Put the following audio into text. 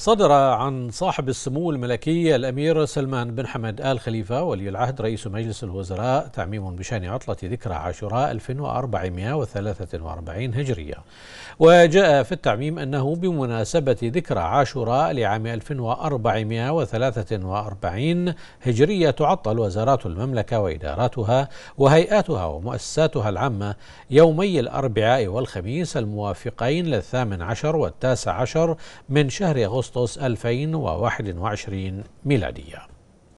صدر عن صاحب السمو الملكي الأمير سلمان بن حمد آل خليفة ولي العهد رئيس مجلس الوزراء تعميم بشأن عطلة ذكرى عاشوراء 1443 هجرية وجاء في التعميم أنه بمناسبة ذكرى عاشوراء لعام 1443 هجرية تعطل وزارات المملكة وإداراتها وهيئاتها ومؤسساتها العامة يومي الأربعاء والخميس الموافقين للثامن عشر والتاسع عشر من شهر أغسطس أغسطس 2021 ميلادية